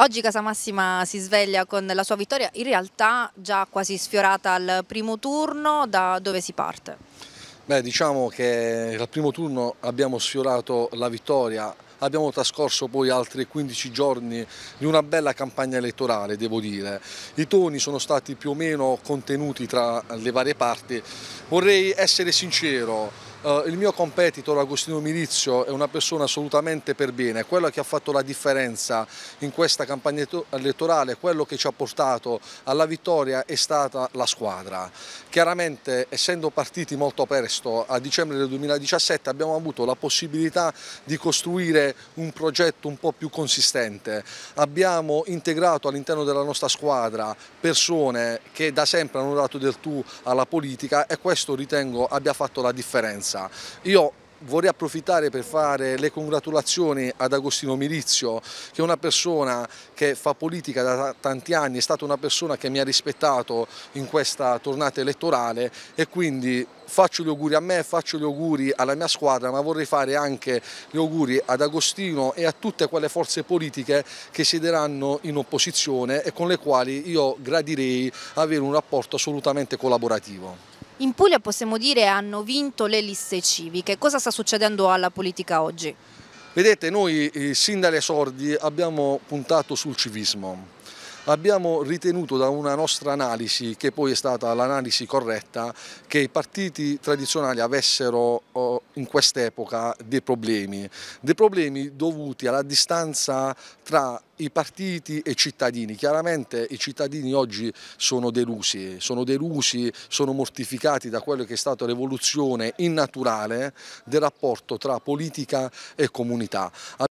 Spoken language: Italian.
Oggi Casa Massima si sveglia con la sua vittoria, in realtà già quasi sfiorata al primo turno, da dove si parte? Beh, diciamo che al primo turno abbiamo sfiorato la vittoria, abbiamo trascorso poi altri 15 giorni di una bella campagna elettorale, devo dire. I toni sono stati più o meno contenuti tra le varie parti. Vorrei essere sincero, Uh, il mio competitor Agostino Milizio è una persona assolutamente per bene, quello che ha fatto la differenza in questa campagna elettorale, quello che ci ha portato alla vittoria è stata la squadra. Chiaramente essendo partiti molto presto a dicembre del 2017 abbiamo avuto la possibilità di costruire un progetto un po' più consistente, abbiamo integrato all'interno della nostra squadra persone che da sempre hanno dato del tu alla politica e questo ritengo abbia fatto la differenza. Vicenza. Io vorrei approfittare per fare le congratulazioni ad Agostino Milizio che è una persona che fa politica da tanti anni, è stata una persona che mi ha rispettato in questa tornata elettorale e quindi faccio gli auguri a me, faccio gli auguri alla mia squadra ma vorrei fare anche gli auguri ad Agostino e a tutte quelle forze politiche che siederanno in opposizione e con le quali io gradirei avere un rapporto assolutamente collaborativo. In Puglia possiamo dire hanno vinto le liste civiche. Cosa sta succedendo alla politica oggi? Vedete, noi eh, sin dalle sordi abbiamo puntato sul civismo abbiamo ritenuto da una nostra analisi, che poi è stata l'analisi corretta, che i partiti tradizionali avessero oh, in quest'epoca dei problemi, dei problemi dovuti alla distanza tra i partiti e i cittadini. Chiaramente i cittadini oggi sono delusi, sono delusi, sono mortificati da quello che è stata l'evoluzione innaturale del rapporto tra politica e comunità.